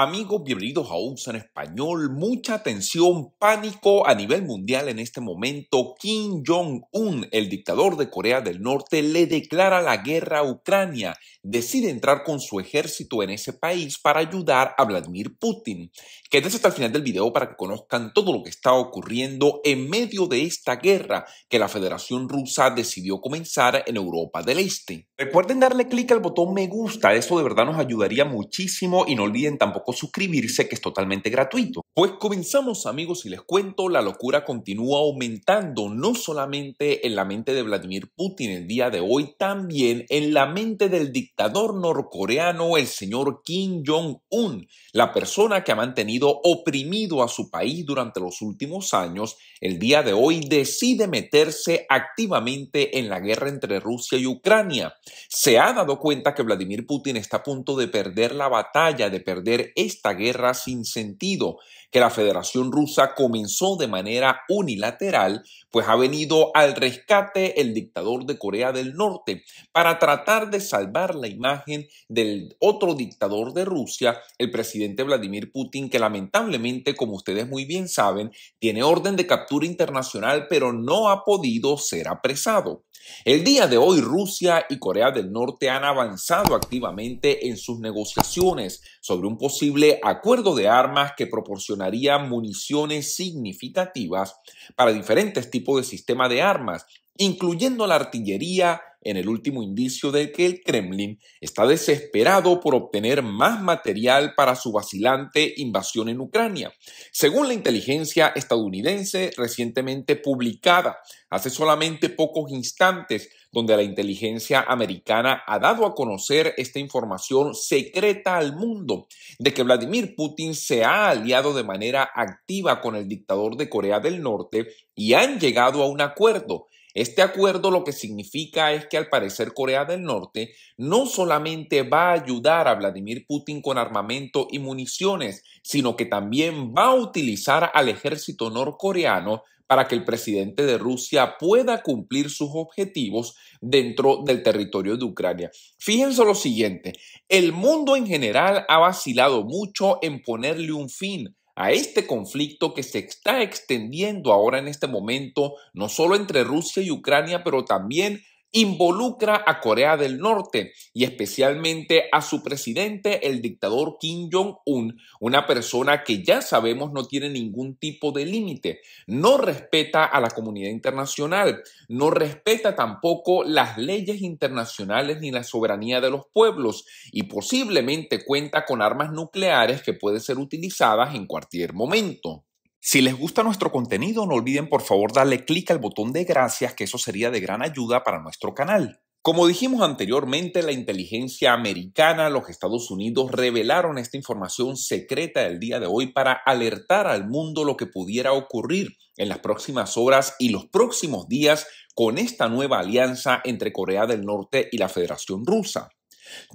Amigos, bienvenidos a USA en español. Mucha tensión, pánico a nivel mundial en este momento. Kim Jong-un, el dictador de Corea del Norte, le declara la guerra a Ucrania. Decide entrar con su ejército en ese país para ayudar a Vladimir Putin. Quédense hasta el final del video para que conozcan todo lo que está ocurriendo en medio de esta guerra que la Federación Rusa decidió comenzar en Europa del Este. Recuerden darle clic al botón me gusta, eso de verdad nos ayudaría muchísimo y no olviden tampoco suscribirse que es totalmente gratuito. Pues comenzamos amigos y les cuento, la locura continúa aumentando no solamente en la mente de Vladimir Putin el día de hoy, también en la mente del dictador norcoreano el señor Kim Jong-un, la persona que ha mantenido oprimido a su país durante los últimos años, el día de hoy decide meterse activamente en la guerra entre Rusia y Ucrania. Se ha dado cuenta que Vladimir Putin está a punto de perder la batalla, de perder esta guerra sin sentido que la Federación Rusa comenzó de manera unilateral, pues ha venido al rescate el dictador de Corea del Norte para tratar de salvar la imagen del otro dictador de Rusia, el presidente Vladimir Putin, que lamentablemente, como ustedes muy bien saben, tiene orden de captura internacional, pero no ha podido ser apresado. El día de hoy Rusia y Corea del Norte han avanzado activamente en sus negociaciones sobre un posible acuerdo de armas que proporcionaría municiones significativas para diferentes tipos de sistemas de armas, incluyendo la artillería en el último indicio de que el Kremlin está desesperado por obtener más material para su vacilante invasión en Ucrania. Según la inteligencia estadounidense recientemente publicada hace solamente pocos instantes, donde la inteligencia americana ha dado a conocer esta información secreta al mundo de que Vladimir Putin se ha aliado de manera activa con el dictador de Corea del Norte y han llegado a un acuerdo este acuerdo lo que significa es que al parecer Corea del Norte no solamente va a ayudar a Vladimir Putin con armamento y municiones, sino que también va a utilizar al ejército norcoreano para que el presidente de Rusia pueda cumplir sus objetivos dentro del territorio de Ucrania. Fíjense lo siguiente, el mundo en general ha vacilado mucho en ponerle un fin a este conflicto que se está extendiendo ahora en este momento, no solo entre Rusia y Ucrania, pero también involucra a Corea del Norte y especialmente a su presidente, el dictador Kim Jong-un, una persona que ya sabemos no tiene ningún tipo de límite, no respeta a la comunidad internacional, no respeta tampoco las leyes internacionales ni la soberanía de los pueblos y posiblemente cuenta con armas nucleares que pueden ser utilizadas en cualquier momento. Si les gusta nuestro contenido, no olviden por favor darle clic al botón de gracias, que eso sería de gran ayuda para nuestro canal. Como dijimos anteriormente, la inteligencia americana, los Estados Unidos revelaron esta información secreta el día de hoy para alertar al mundo lo que pudiera ocurrir en las próximas horas y los próximos días con esta nueva alianza entre Corea del Norte y la Federación Rusa.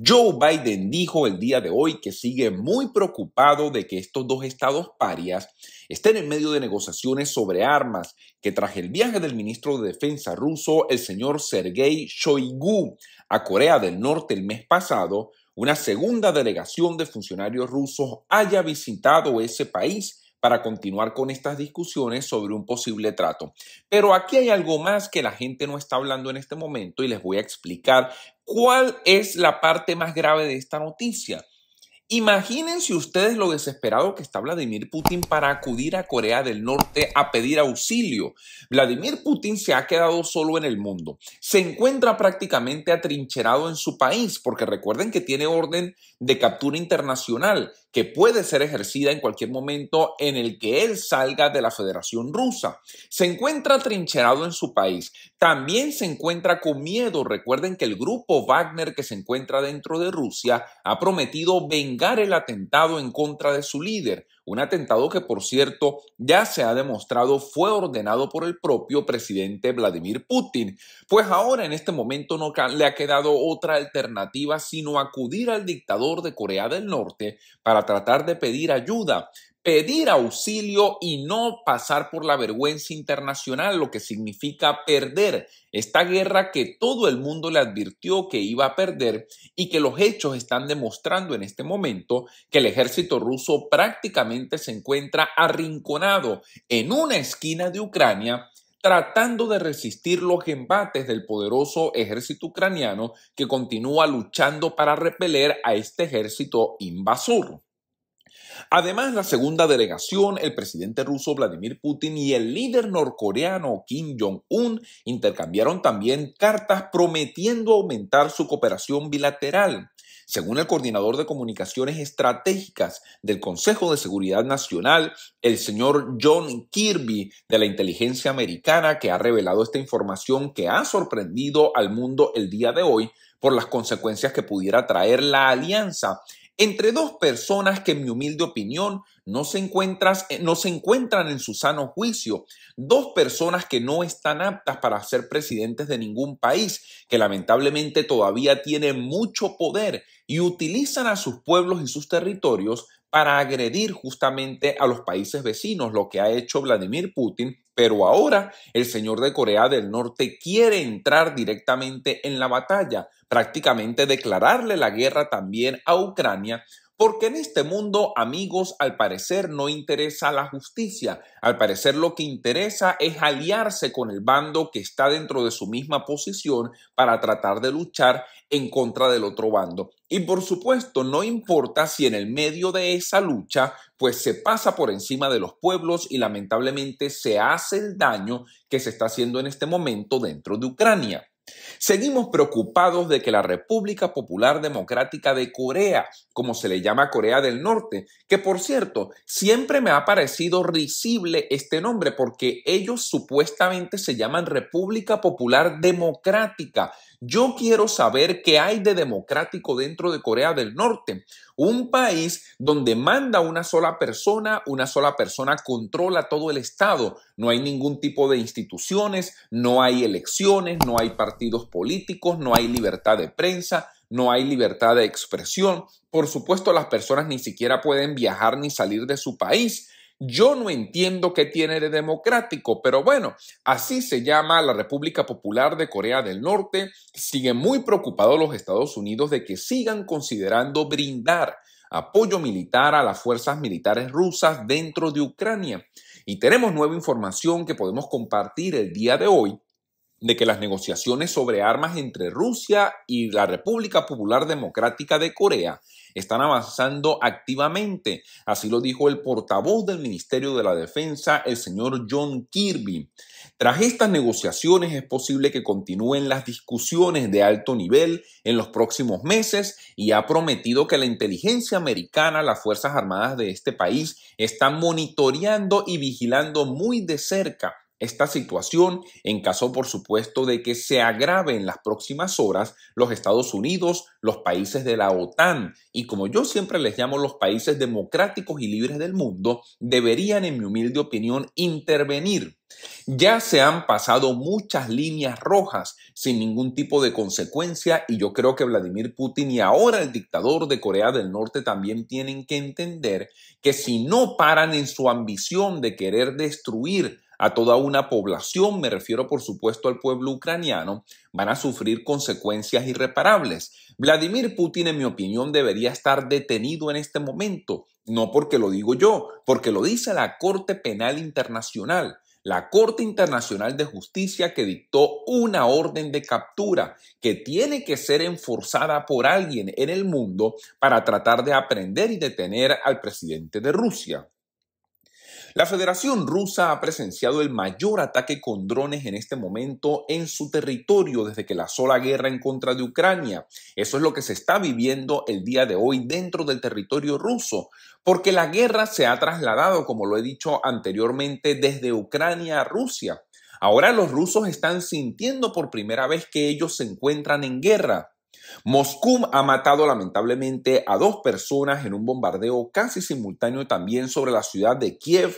Joe Biden dijo el día de hoy que sigue muy preocupado de que estos dos estados parias estén en medio de negociaciones sobre armas que tras el viaje del ministro de Defensa ruso, el señor Sergei Shoigu, a Corea del Norte el mes pasado, una segunda delegación de funcionarios rusos haya visitado ese país para continuar con estas discusiones sobre un posible trato. Pero aquí hay algo más que la gente no está hablando en este momento y les voy a explicar cuál es la parte más grave de esta noticia. Imagínense ustedes lo desesperado que está Vladimir Putin para acudir a Corea del Norte a pedir auxilio. Vladimir Putin se ha quedado solo en el mundo. Se encuentra prácticamente atrincherado en su país, porque recuerden que tiene orden de captura internacional que puede ser ejercida en cualquier momento en el que él salga de la Federación Rusa. Se encuentra atrincherado en su país. También se encuentra con miedo. Recuerden que el grupo Wagner que se encuentra dentro de Rusia ha prometido vengar vengar el atentado en contra de su líder, un atentado que, por cierto, ya se ha demostrado fue ordenado por el propio presidente Vladimir Putin, pues ahora en este momento no le ha quedado otra alternativa sino acudir al dictador de Corea del Norte para tratar de pedir ayuda, pedir auxilio y no pasar por la vergüenza internacional, lo que significa perder esta guerra que todo el mundo le advirtió que iba a perder y que los hechos están demostrando en este momento que el ejército ruso prácticamente se encuentra arrinconado en una esquina de Ucrania tratando de resistir los embates del poderoso ejército ucraniano que continúa luchando para repeler a este ejército invasor. Además, la segunda delegación, el presidente ruso Vladimir Putin y el líder norcoreano Kim Jong-un intercambiaron también cartas prometiendo aumentar su cooperación bilateral. Según el coordinador de comunicaciones estratégicas del Consejo de Seguridad Nacional, el señor John Kirby de la inteligencia americana, que ha revelado esta información que ha sorprendido al mundo el día de hoy por las consecuencias que pudiera traer la alianza entre dos personas que en mi humilde opinión no se, eh, no se, encuentran en su sano juicio, dos personas que no están aptas para ser presidentes de ningún país, que lamentablemente todavía tienen mucho poder y utilizan a sus pueblos y sus territorios para agredir justamente a los países vecinos, lo que ha hecho Vladimir Putin, pero ahora el señor de Corea del Norte quiere entrar directamente en la batalla, prácticamente declararle la guerra también a Ucrania porque en este mundo, amigos, al parecer no interesa la justicia. Al parecer lo que interesa es aliarse con el bando que está dentro de su misma posición para tratar de luchar en contra del otro bando. Y por supuesto, no importa si en el medio de esa lucha, pues se pasa por encima de los pueblos y lamentablemente se hace el daño que se está haciendo en este momento dentro de Ucrania. Seguimos preocupados de que la República Popular Democrática de Corea, como se le llama Corea del Norte, que por cierto, siempre me ha parecido risible este nombre porque ellos supuestamente se llaman República Popular Democrática, yo quiero saber qué hay de democrático dentro de Corea del Norte, un país donde manda una sola persona, una sola persona controla todo el Estado, no hay ningún tipo de instituciones, no hay elecciones, no hay partidos políticos, no hay libertad de prensa, no hay libertad de expresión. Por supuesto, las personas ni siquiera pueden viajar ni salir de su país. Yo no entiendo qué tiene de democrático, pero bueno, así se llama la República Popular de Corea del Norte. Siguen muy preocupados los Estados Unidos de que sigan considerando brindar apoyo militar a las fuerzas militares rusas dentro de Ucrania. Y tenemos nueva información que podemos compartir el día de hoy de que las negociaciones sobre armas entre Rusia y la República Popular Democrática de Corea están avanzando activamente. Así lo dijo el portavoz del Ministerio de la Defensa, el señor John Kirby. Tras estas negociaciones es posible que continúen las discusiones de alto nivel en los próximos meses y ha prometido que la inteligencia americana, las Fuerzas Armadas de este país, están monitoreando y vigilando muy de cerca esta situación, en caso por supuesto de que se agrave en las próximas horas, los Estados Unidos, los países de la OTAN y como yo siempre les llamo los países democráticos y libres del mundo, deberían, en mi humilde opinión, intervenir ya se han pasado muchas líneas rojas sin ningún tipo de consecuencia y yo creo que Vladimir Putin y ahora el dictador de Corea del Norte también tienen que entender que si no paran en su ambición de querer destruir a toda una población, me refiero por supuesto al pueblo ucraniano, van a sufrir consecuencias irreparables. Vladimir Putin, en mi opinión, debería estar detenido en este momento, no porque lo digo yo, porque lo dice la Corte Penal Internacional. La Corte Internacional de Justicia que dictó una orden de captura que tiene que ser enforzada por alguien en el mundo para tratar de aprender y detener al presidente de Rusia. La Federación Rusa ha presenciado el mayor ataque con drones en este momento en su territorio desde que lanzó la guerra en contra de Ucrania. Eso es lo que se está viviendo el día de hoy dentro del territorio ruso, porque la guerra se ha trasladado, como lo he dicho anteriormente, desde Ucrania a Rusia. Ahora los rusos están sintiendo por primera vez que ellos se encuentran en guerra. Moscú ha matado lamentablemente a dos personas en un bombardeo casi simultáneo también sobre la ciudad de Kiev,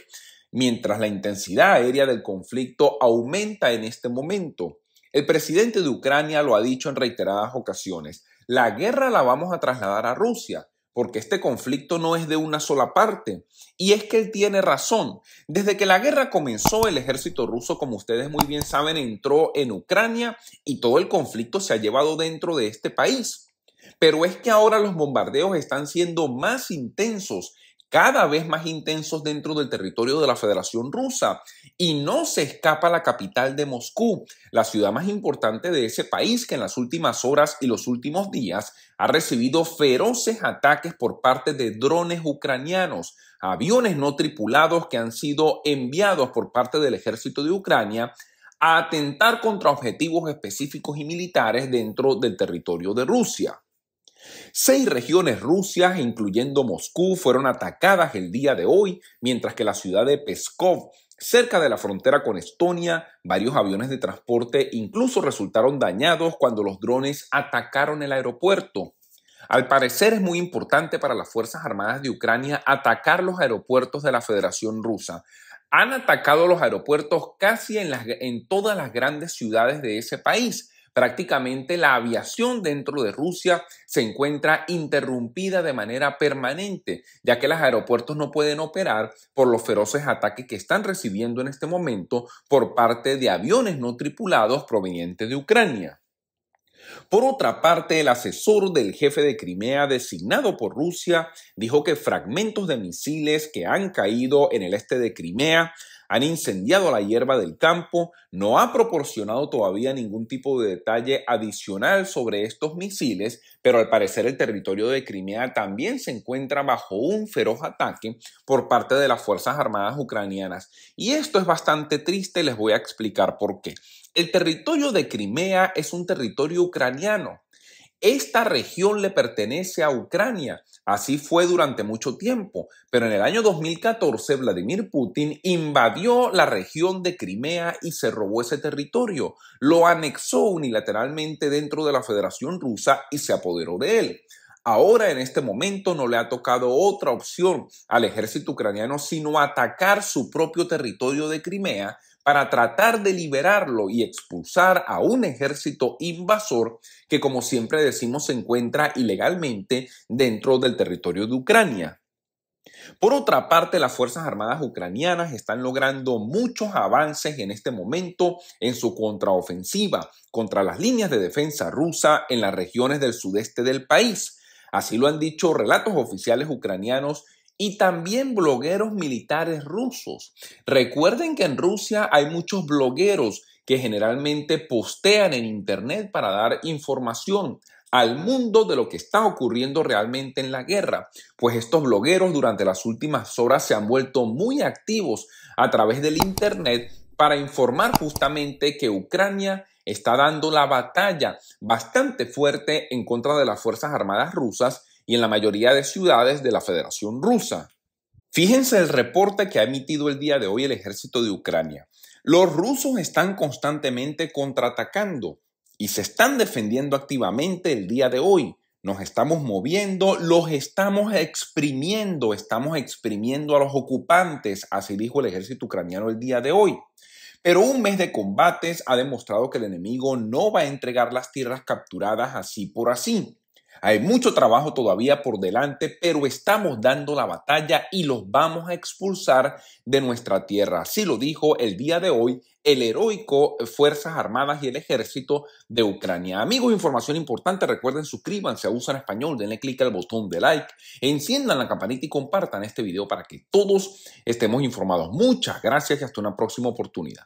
mientras la intensidad aérea del conflicto aumenta en este momento. El presidente de Ucrania lo ha dicho en reiteradas ocasiones, la guerra la vamos a trasladar a Rusia porque este conflicto no es de una sola parte. Y es que él tiene razón. Desde que la guerra comenzó, el ejército ruso, como ustedes muy bien saben, entró en Ucrania y todo el conflicto se ha llevado dentro de este país. Pero es que ahora los bombardeos están siendo más intensos cada vez más intensos dentro del territorio de la Federación Rusa y no se escapa la capital de Moscú, la ciudad más importante de ese país que en las últimas horas y los últimos días ha recibido feroces ataques por parte de drones ucranianos, aviones no tripulados que han sido enviados por parte del ejército de Ucrania a atentar contra objetivos específicos y militares dentro del territorio de Rusia. Seis regiones rusas, incluyendo Moscú, fueron atacadas el día de hoy, mientras que la ciudad de Peskov, cerca de la frontera con Estonia, varios aviones de transporte incluso resultaron dañados cuando los drones atacaron el aeropuerto. Al parecer es muy importante para las Fuerzas Armadas de Ucrania atacar los aeropuertos de la Federación Rusa. Han atacado los aeropuertos casi en, en todas las grandes ciudades de ese país prácticamente la aviación dentro de Rusia se encuentra interrumpida de manera permanente, ya que los aeropuertos no pueden operar por los feroces ataques que están recibiendo en este momento por parte de aviones no tripulados provenientes de Ucrania. Por otra parte, el asesor del jefe de Crimea designado por Rusia dijo que fragmentos de misiles que han caído en el este de Crimea han incendiado la hierba del campo, no ha proporcionado todavía ningún tipo de detalle adicional sobre estos misiles, pero al parecer el territorio de Crimea también se encuentra bajo un feroz ataque por parte de las Fuerzas Armadas ucranianas. Y esto es bastante triste, les voy a explicar por qué. El territorio de Crimea es un territorio ucraniano. Esta región le pertenece a Ucrania Así fue durante mucho tiempo, pero en el año 2014 Vladimir Putin invadió la región de Crimea y se robó ese territorio, lo anexó unilateralmente dentro de la Federación Rusa y se apoderó de él. Ahora, en este momento, no le ha tocado otra opción al ejército ucraniano sino atacar su propio territorio de Crimea para tratar de liberarlo y expulsar a un ejército invasor que, como siempre decimos, se encuentra ilegalmente dentro del territorio de Ucrania. Por otra parte, las Fuerzas Armadas ucranianas están logrando muchos avances en este momento en su contraofensiva contra las líneas de defensa rusa en las regiones del sudeste del país, Así lo han dicho relatos oficiales ucranianos y también blogueros militares rusos. Recuerden que en Rusia hay muchos blogueros que generalmente postean en Internet para dar información al mundo de lo que está ocurriendo realmente en la guerra, pues estos blogueros durante las últimas horas se han vuelto muy activos a través del Internet para informar justamente que Ucrania está dando la batalla bastante fuerte en contra de las Fuerzas Armadas rusas y en la mayoría de ciudades de la Federación Rusa. Fíjense el reporte que ha emitido el día de hoy el ejército de Ucrania. Los rusos están constantemente contraatacando y se están defendiendo activamente el día de hoy. Nos estamos moviendo, los estamos exprimiendo, estamos exprimiendo a los ocupantes, así dijo el ejército ucraniano el día de hoy. Pero un mes de combates ha demostrado que el enemigo no va a entregar las tierras capturadas así por así. Hay mucho trabajo todavía por delante, pero estamos dando la batalla y los vamos a expulsar de nuestra tierra. Así lo dijo el día de hoy el heroico eh, Fuerzas Armadas y el Ejército de Ucrania. Amigos, información importante, recuerden suscríbanse a Usan Español, denle clic al botón de like, enciendan la campanita y compartan este video para que todos estemos informados. Muchas gracias y hasta una próxima oportunidad.